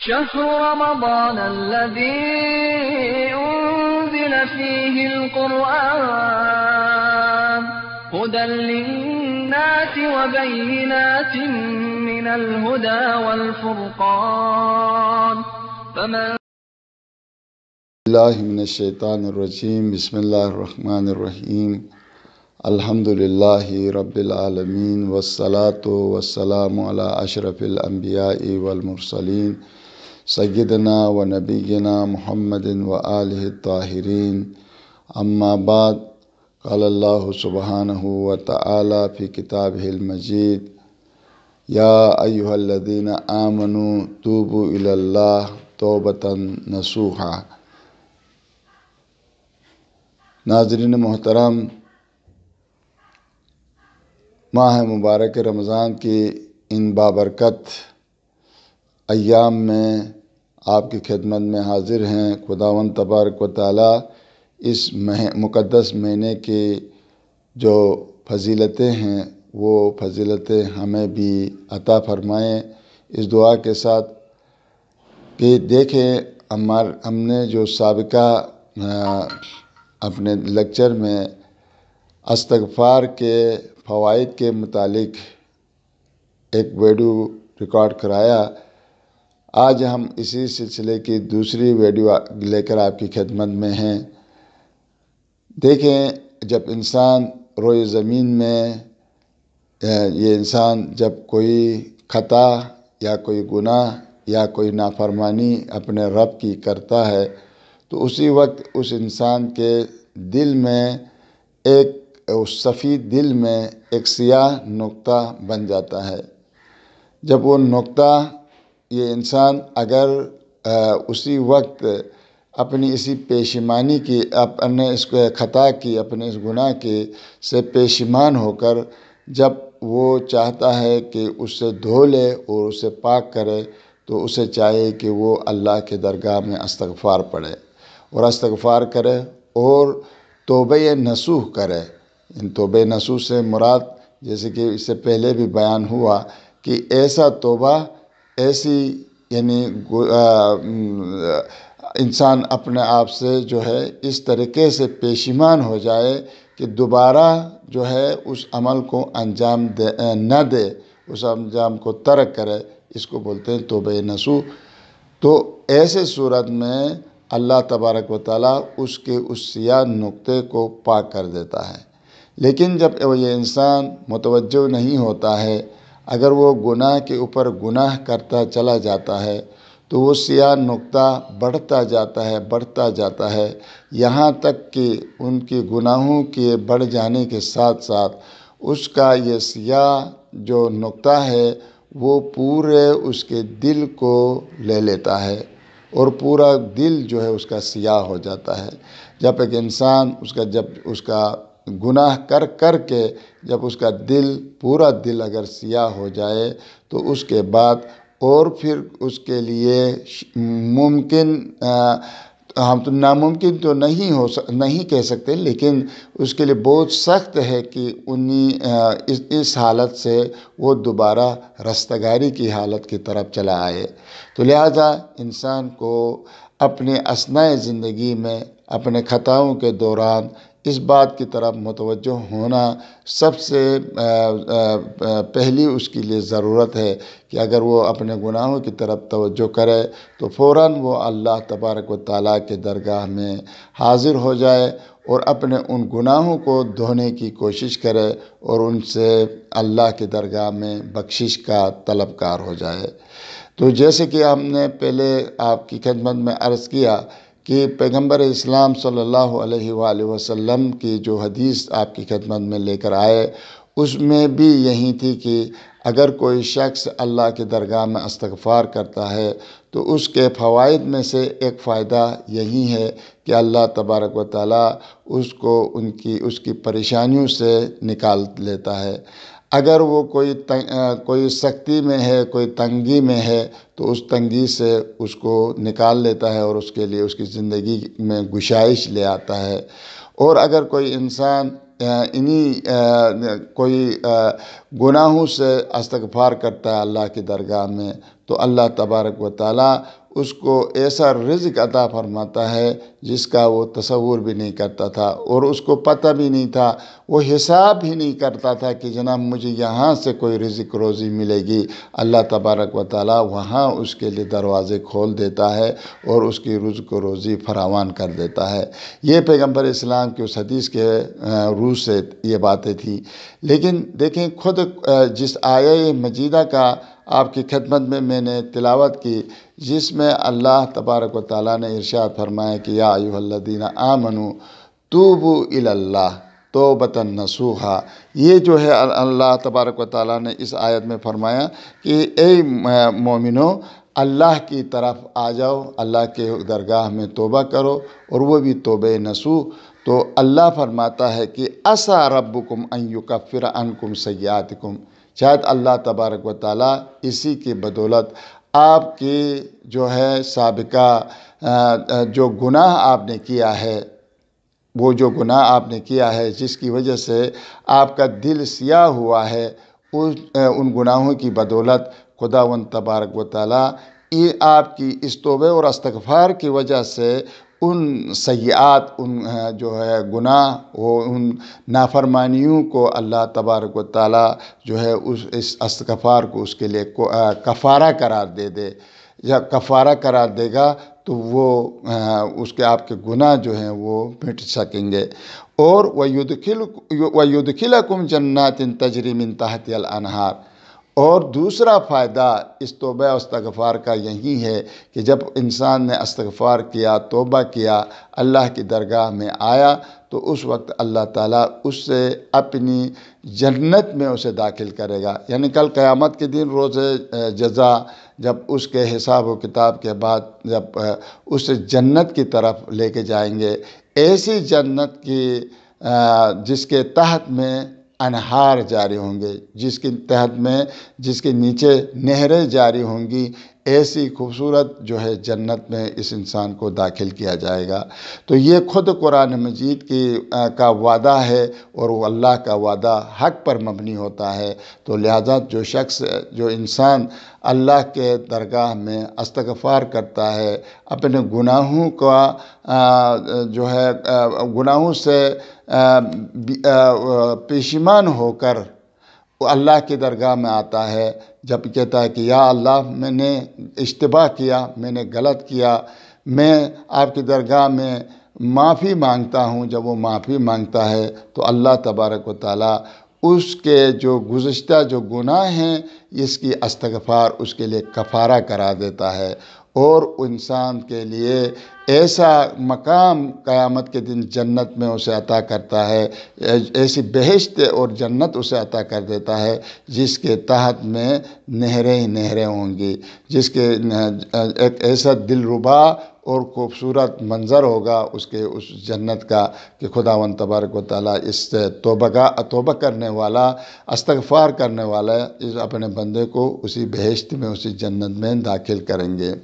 شهر رمضان الذي أنزل فيه القرآن هدى للناس وبينات من الهدى والفرقان فمن الله من الشيطان الرجيم بسم الله الرحمن الرحيم الحمد لله رب العالمين والصلاة والسلام على أشرف الأنبياء والمرسلين सैदना व नबीना मोहम्मद व आलताहरीन अम्माबाद कल्ला सुबहान व तला फ़ी किताब मजीद या अयुहल्लिन आमनु तूबु इल्ला तोबतन नसूहा नाजरीन मोहतरम माह मुबारक रमज़ान की इन बाबरकत अयाम में आपकी खिदमत में हाज़िर हैं खुदावन तबारक व ताली इस मह मुक़दस महीने के जो फजीलतें हैं वो फजीलतें हमें भी अता फ़रमाएँ इस दुआ के साथ कि देखें हमार हमने जो सबका अपने लेक्चर में अस्तगफ़ार के फ़वाद के मुतालिक एक वीडियो रिकॉर्ड कराया आज हम इसी सिलसिले की दूसरी वीडियो लेकर आपकी खिदमत में हैं देखें जब इंसान रोए ज़मीन में ये इंसान जब कोई ख़ता या कोई गुनाह या कोई नाफरमानी अपने रब की करता है तो उसी वक्त उस इंसान के दिल में एक उस सफ़ी दिल में एक सियाह नुक्ता बन जाता है जब वो नुक्ता ये इंसान अगर उसी वक्त अपनी इसी पेशीमानी की अपने इस खता की अपने इस गुनाह के से पेशीमान होकर जब वो चाहता है कि उससे धो ले और उसे पाक करे तो उसे चाहिए कि वो अल्लाह के दरगाह में अस्तगफ़ार पढ़े और अस्तगफ़ार करे और तोबे नसूह करे इन तोबे नसूह से मुराद जैसे कि इससे पहले भी बयान हुआ कि ऐसा तोबा ऐसी यानी इंसान अपने आप से जो है इस तरीके से पेशीमान हो जाए कि दोबारा जो है उस अमल को अंजाम दे न दे उस अंजाम को तर्क करे इसको बोलते हैं तोबे नसू तो ऐसे सूरत में अल्लाह तबारक व ताली उसके उस सिया नुक्ते को पाक कर देता है लेकिन जब ये इंसान मुतवजो नहीं होता है अगर वो गुनाह के ऊपर गुनाह करता चला जाता है तो वो सियाह नुक्ता बढ़ता जाता है बढ़ता जाता है यहाँ तक कि उनके गुनाहों के बढ़ जाने के साथ साथ उसका ये सियाह जो नुक्ता है वो पूरे उसके दिल को ले लेता है और पूरा दिल जो है उसका सियाह हो जाता है जब एक इंसान उसका जब उसका गुनाह कर कर के जब उसका दिल पूरा दिल अगर सियाह हो जाए तो उसके बाद और फिर उसके लिए मुमकिन हम तो नामुमकिन तो नहीं हो सक नहीं कह सकते लेकिन उसके लिए बहुत सख्त है कि उन्हीं इस इस हालत से वो दोबारा रस्तगारी की हालत की तरफ चला आए तो लिहाजा इंसान को अपने असनाए ज़िंदगी में अपने ख़ताओं के दौरान इस बात की तरफ मुतवज होना सबसे पहली उसके लिए ज़रूरत है कि अगर वो अपने गुनाहों की तरफ तोज्जो करे तो फ़ौर वो अल्लाह तबारक व ताली के दरगाह में हाज़िर हो जाए और अपने उन गुनाहों को धोने की कोशिश करे और उनसे अल्लाह के दरगाह में बख्शिश का तलबकार हो जाए तो जैसे कि हमने पहले आपकी खदमत में अर्ज़ किया कि पैगंबर इस्लाम सल्लल्लाहु अलैहि वसल्लम की जो हदीस आपकी खिदमत में लेकर आए उसमें भी यही थी कि अगर कोई शख्स अल्लाह के दरगाह में इस्तगफ़ार करता है तो उसके फ़वाद में से एक फ़ायदा यही है कि अल्लाह तबारक व उसको उनकी उसकी परेशानियों से निकाल लेता है अगर वो कोई कोई सख्ती में है कोई तंगी में है तो उस तंगी से उसको निकाल लेता है और उसके लिए उसकी ज़िंदगी में गुशाइश ले आता है और अगर कोई इंसान इन्हीं कोई गुनाहों से इस्तग़फ़ार करता है अल्लाह की दरगाह में तो अल्लाह तबारक व ताली उसको ऐसा रिज़्क अता फ़रमाता है जिसका वो तसव्वुर भी नहीं करता था और उसको पता भी नहीं था वो हिसाब ही नहीं करता था कि जनाब मुझे यहाँ से कोई रिज़्क रोज़ी मिलेगी अल्लाह तबारक व ताली वहाँ उसके लिए दरवाज़े खोल देता है और उसकी रुज़ रोज़ी फरावान कर देता है ये पैगम्बर इस्लाम की उस हदीस के रूह से ये बातें थी लेकिन देखें खुद जिस आया मजीदा का आपकी खिदमत में मैंने तिलावत की जिसमें अल्लाह तबारक व ताली ने इरशाद फरमाया कि या अयुल्लदीन आमनु तूबू इल्ला तोबता नसूहा ये जो है अल्लाह तबारक व ताली ने इस आयत में फरमाया कि ए मोमिनो अल्लाह की तरफ आ जाओ अल्लाह के दरगाह में तोबा करो और वह भी तोबे नसू तो अल्लाह फरमाता है कि असा रब्बुकुम अन फ़िर अनकुम सयातकुम शायद अल्लाह तबारक व ताली इसी की बदौलत आपकी जो है सबका जो गुनाह आपने किया है वो जो गुनाह आपने किया है जिसकी वजह से आपका दिल सिया हुआ है उस उन गुनाहों की बदौलत व तबारक व ताली आपकी इस तोबे और अस्तफार की वजह से उन सयात उन जो है गुनाह वो उन नाफरमानियों को अल्लाह तबारक व जो है उस इस अस्तगफ़ार को उसके लिए को, आ, कफ़ारा करार दे दे या कफ़ारा करार देगा तो वो आ, उसके आपके गुनाह जो हैं वो मिट सकेंगे और वयुदखिल वयुदखिलकुम जन्नात इन तहत अनहार और दूसरा फ़ायदा इस तोबा अस्तगफ़ार का यही है कि जब इंसान ने अस्तगफ़ार किया तोबा किया अल्लाह की दरगाह में आया तो उस वक्त अल्लाह ताला उससे अपनी जन्नत में उसे दाखिल करेगा यानी कल क़यामत के दिन रोज़ जजा जब उसके हिसाब व किताब के बाद जब उसे जन्नत की तरफ लेके जाएंगे ऐसी जन्नत की जिसके तहत में अनहार जारी होंगे जिसके तहत में जिसके नीचे नहरें जारी होंगी ऐसी खूबसूरत जो है जन्नत में इस इंसान को दाखिल किया जाएगा तो ये खुद कुरान मजीद की का वादा है और वो अल्लाह का वादा हक पर मबनी होता है तो लिहाजा जो शख्स जो इंसान अल्लाह के दरगाह में अस्तगफ़ार करता है अपने गुनाहों का जो है गुनाहों से पेशीमान होकर अल्लाह की दरगाह में आता है जब कहता है कि या अल्लाह मैंने इश्तबा किया मैंने गलत किया मैं आपकी दरगाह में माफ़ी मांगता हूँ जब वो माफ़ी मांगता है तो अल्लाह तबारक व ताली उसके जो गुज्त जो गुनाह हैं इसकी अस्तगफ़ार उसके लिए कफ़ारा करा देता है और इंसान के लिए ऐसा मकाम क़यामत के दिन जन्नत में उसे अता करता है ऐसी बहिश्त और जन्नत उसे अता कर देता है जिसके तहत में नहरें ही नहरें होंगी जिसके एक ऐसा दिलरुबा और ख़ूबसूरत मंज़र होगा उसके उस जन्नत का कि खुदा तबारक व ताली इस तोबा का तोबा करने वाला अस्तगफ़ार करने वाला इस अपने बंदे को उसी बहशत में उसी जन्नत में दाखिल करेंगे